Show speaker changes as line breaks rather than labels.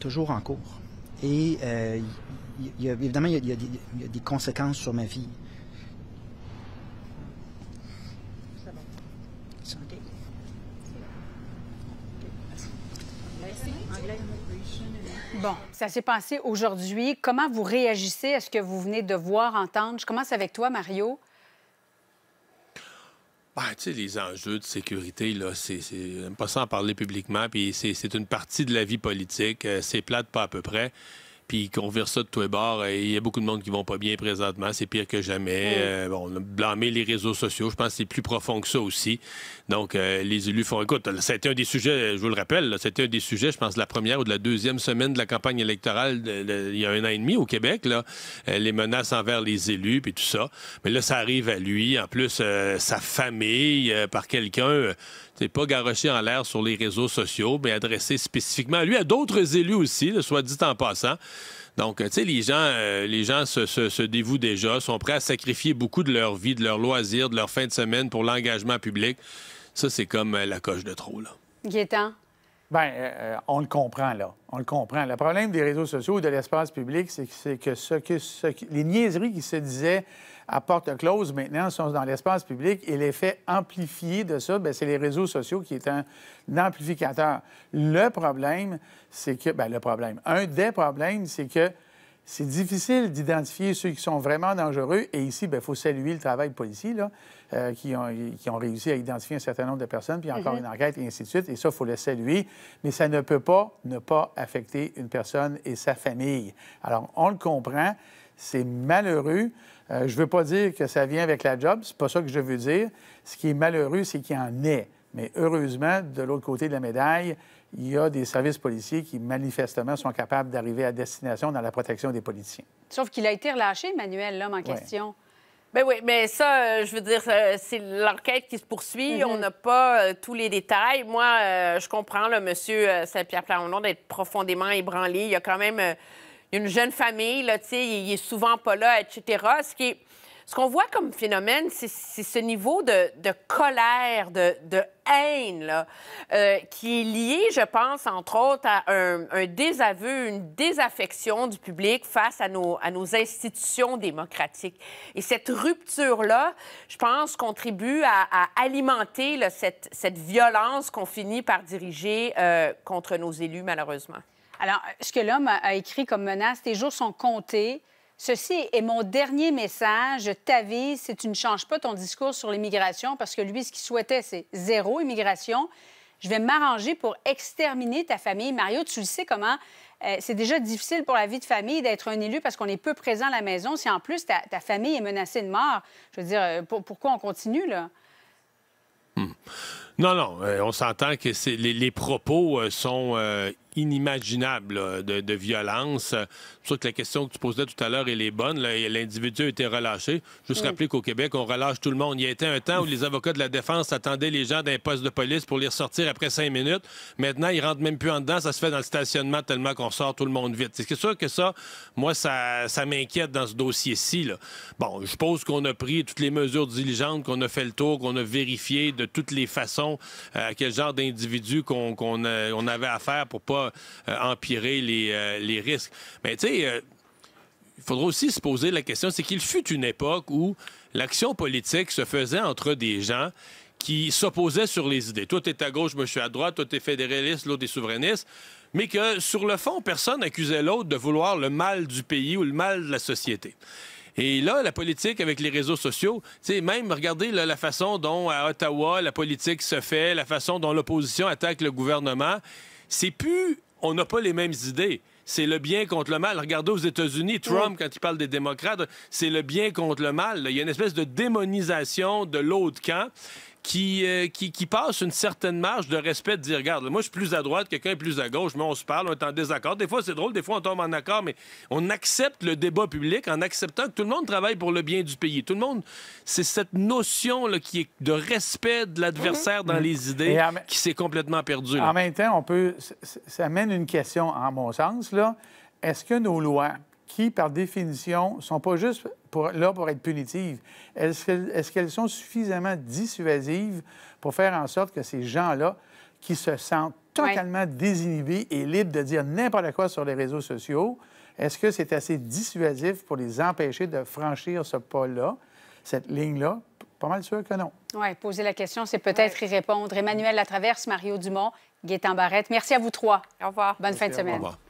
Toujours en cours. Et évidemment, il y, a, des conséquences sur ma vie. Bon, ça s'est passé aujourd'hui. Comment vous réagissez à ce que vous venez de voir, entendre? Je commence avec toi, Mario.
Ben, tu sais, les enjeux de sécurité, là, c'est pas ça en parler publiquement, puis c'est une partie de la vie politique. Euh, c'est plate, pas à peu près puis qu'on vire ça de tous les bords. Il y a beaucoup de monde qui vont pas bien présentement. C'est pire que jamais. Euh, bon, on a blâmé les réseaux sociaux. Je pense que c'est plus profond que ça aussi. Donc, euh, les élus font... Écoute, c'était un des sujets, euh, je vous le rappelle, c'était un des sujets, je pense, de la première ou de la deuxième semaine de la campagne électorale il y a un an et demi au Québec, là, les menaces envers les élus, puis tout ça. Mais là, ça arrive à lui. En plus, sa famille, par quelqu'un c'est pas garoché en l'air sur les réseaux sociaux, mais adressé spécifiquement à lui, à d'autres élus aussi, le soit dit en passant. Donc, tu sais, les gens, euh, les gens se, dévouent déjà, sont prêts à sacrifier beaucoup de leur vie, de leur loisirs, de leur fin de semaine pour l'engagement public. Ça, c'est comme euh, la coche de trop, là.
Bien, euh, euh, on le comprend, là. On le comprend. Le problème des réseaux sociaux et de l'espace public, c'est que, ce, que, ce, les niaiseries qui se disaient à porte close maintenant sont dans l'espace public et l'effet amplifié de ça, ben, c'est les réseaux sociaux qui est un, amplificateur. Le problème, c'est que. Bien, le problème. Un des problèmes, c'est que c'est difficile d'identifier ceux qui sont vraiment dangereux. Et ici, il ben, faut saluer le travail policier, là, euh, qui, ont, réussi à identifier un certain nombre de personnes, puis encore mhm. une enquête, et ainsi de suite. Et ça, il faut le saluer. Mais ça ne peut pas ne pas affecter une personne et sa famille. Alors, on le comprend. C'est malheureux. Euh, je ne veux pas dire que ça vient avec la job. C'est pas ça que je veux dire. Ce qui est malheureux, c'est qu'il y en est. Mais heureusement, de l'autre côté de la médaille, il y a des services policiers qui, manifestement, sont capables d'arriver à destination dans la protection des policiers.
Sauf qu'il a été relâché, Manuel, l'homme en question. Ben oui, mais ça, euh, je veux dire, euh, c'est l'enquête qui se poursuit. Mm-hmm. On n'a pas euh, tous les détails. Moi, je comprends, le monsieur Saint-Pierre Plamondon, d'être profondément ébranlé. Il y a quand même une jeune famille, là, tu sais, il est souvent pas là, etc. Ce qui est ce qu'on voit comme phénomène, c'est ce niveau de, colère, de, haine, euh, qui est lié, je pense, entre autres, à un, désaveu, une désaffection du public face à nos, à nos institutions démocratiques. Et cette rupture-là, je pense, contribue à, alimenter cette, violence qu'on finit par diriger euh, contre nos élus, malheureusement. Alors, ce que l'homme a écrit comme menace, les jours sont comptés. Ceci est mon dernier message. Je t'avise si tu ne changes pas ton discours sur l'immigration, parce que lui, ce qu'il souhaitait, c'est zéro immigration. Je vais m'arranger pour exterminer ta famille. Mario, tu le sais comment euh, c'est déjà difficile pour la vie de famille d'être un élu parce qu'on est peu présent à la maison. Si en plus ta, famille est menacée de mort, je veux dire, euh, pourquoi on continue, là?
Hmm. Non, non, euh, on s'entend que les, propos euh, sont euh, inimaginables de, violence. C'est sûr que la question que tu posais tout à l'heure, elle est bonne. L'individu a été relâché. Juste oui. rappeler qu'au Québec, on relâche tout le monde. Il y a été un temps où les avocats de la défense attendaient les gens d'un poste de police pour les ressortir après cinq minutes. Maintenant, ils rentrent même plus en dedans. Ça se fait dans le stationnement tellement qu'on sort tout le monde vite. C'est sûr que ça, moi, ça, ça m'inquiète dans ce dossier-ci. Bon, je suppose qu'on a pris toutes les mesures diligentes, qu'on a fait le tour, qu'on a vérifié de toutes les façons à euh, quel genre d'individu qu'on euh, on avait affaire pour pas euh, empirer les, risques. Mais tu sais, il faudra aussi se poser la question, c'est qu'il fut une époque où l'action politique se faisait entre des gens qui s'opposaient sur les idées. Toi, t'es à gauche, moi, je suis à droite, toi, t'es fédéraliste, l'autre, est souverainiste. Mais que, sur le fond, personne n'accusait l'autre de vouloir le mal du pays ou le mal de la société. Et là, la politique avec les réseaux sociaux, même regardez la façon dont à Ottawa la politique se fait, la façon dont l'opposition attaque le gouvernement, c'est plus on n'a pas les mêmes idées c'est le bien contre le mal. Regardez aux États-Unis, Trump, quand il parle des démocrates, c'est le bien contre le mal. Il y a une espèce de démonisation de l'autre camp. Euh, qui, qui, passe une certaine marge de respect de dire regarde, moi, je suis plus à droite, quelqu'un est plus à gauche, mais on se parle, on est en désaccord. Des fois, c'est drôle, des fois, on tombe en accord, mais on accepte le débat public en acceptant que tout le monde travaille pour le bien du pays. Tout le monde, c'est cette notion là, qui est de respect de l'adversaire dans mhm. les idées qui s'est complètement perdue. En même
temps, on peut. Ça mène une question, en mon sens, là. Est-ce que nos lois qui, par définition, ne sont pas juste pour, là pour être punitives. Est-ce qu'elles sont suffisamment dissuasives pour faire en sorte que ces gens-là, qui se sentent totalement désinhibés et libres de dire n'importe quoi sur les réseaux sociaux, est-ce que c'est assez dissuasif pour les empêcher de franchir ce pas-là, cette ligne-là? Pas mal sûr que non.
Oui, poser la question, c'est peut-être y répondre. Emmanuel Latraverse, Mario Dumont, Gaétan Barrette, merci à vous trois. Au revoir. Bonne fin de semaine. Au revoir.